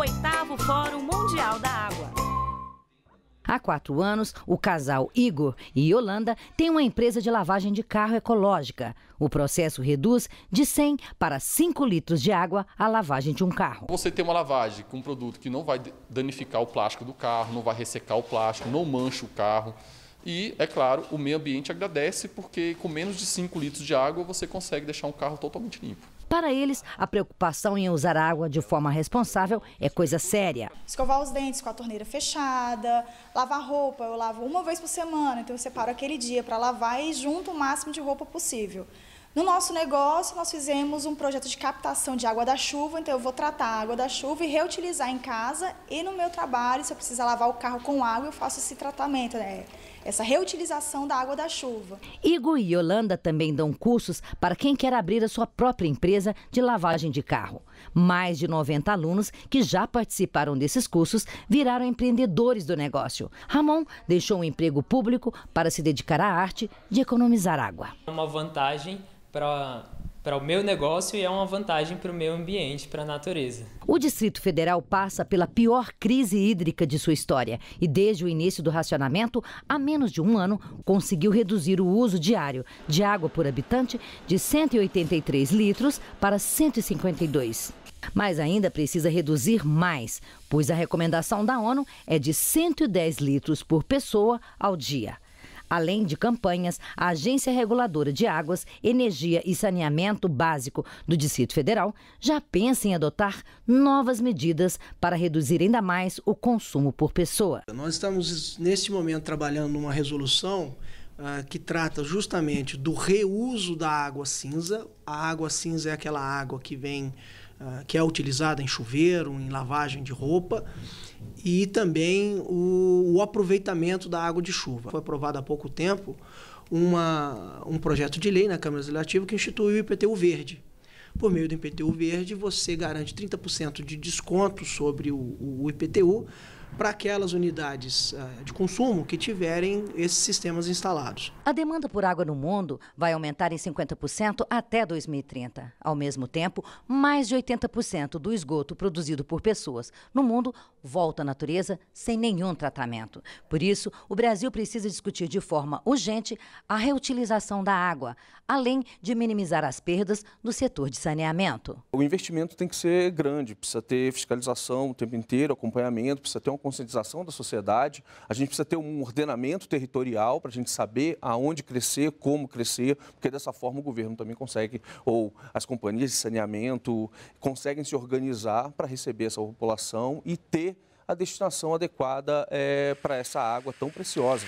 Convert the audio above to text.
oitavo Fórum Mundial da Água. Há quatro anos, o casal Igor e Yolanda tem uma empresa de lavagem de carro ecológica. O processo reduz de 100 para 5 litros de água a lavagem de um carro. Você tem uma lavagem com um produto que não vai danificar o plástico do carro, não vai ressecar o plástico, não mancha o carro. E, é claro, o meio ambiente agradece porque com menos de 5 litros de água você consegue deixar um carro totalmente limpo. Para eles, a preocupação em usar água de forma responsável é coisa séria. Escovar os dentes com a torneira fechada, lavar roupa, eu lavo uma vez por semana, então eu separo aquele dia para lavar e junto o máximo de roupa possível. No nosso negócio, nós fizemos um projeto de captação de água da chuva, então eu vou tratar a água da chuva e reutilizar em casa e no meu trabalho, se eu precisar lavar o carro com água, eu faço esse tratamento, né? essa reutilização da água da chuva. Igor e Yolanda também dão cursos para quem quer abrir a sua própria empresa de lavagem de carro. Mais de 90 alunos que já participaram desses cursos viraram empreendedores do negócio. Ramon deixou um emprego público para se dedicar à arte de economizar água. É uma vantagem para para o meu negócio e é uma vantagem para o meio ambiente, para a natureza. O Distrito Federal passa pela pior crise hídrica de sua história e, desde o início do racionamento, há menos de um ano, conseguiu reduzir o uso diário de água por habitante de 183 litros para 152. Mas ainda precisa reduzir mais, pois a recomendação da ONU é de 110 litros por pessoa ao dia além de campanhas, a Agência Reguladora de Águas, Energia e Saneamento Básico do Distrito Federal já pensa em adotar novas medidas para reduzir ainda mais o consumo por pessoa. Nós estamos, neste momento, trabalhando numa resolução uh, que trata justamente do reuso da água cinza. A água cinza é aquela água que vem, uh, que é utilizada em chuveiro, em lavagem de roupa e também o, o aproveitamento da água de chuva. Foi aprovado há pouco tempo uma, um projeto de lei na Câmara Legislativa que instituiu o IPTU Verde. Por meio do IPTU Verde, você garante 30% de desconto sobre o, o IPTU para aquelas unidades ah, de consumo que tiverem esses sistemas instalados. A demanda por água no mundo vai aumentar em 50% até 2030. Ao mesmo tempo, mais de 80% do esgoto produzido por pessoas no mundo volta à natureza sem nenhum tratamento. Por isso, o Brasil precisa discutir de forma urgente a reutilização da água, além de minimizar as perdas no setor de saneamento. O investimento tem que ser grande, precisa ter fiscalização o tempo inteiro, acompanhamento, precisa ter um conscientização da sociedade, a gente precisa ter um ordenamento territorial para a gente saber aonde crescer, como crescer, porque dessa forma o governo também consegue, ou as companhias de saneamento conseguem se organizar para receber essa população e ter a destinação adequada é, eh, para essa água tão preciosa.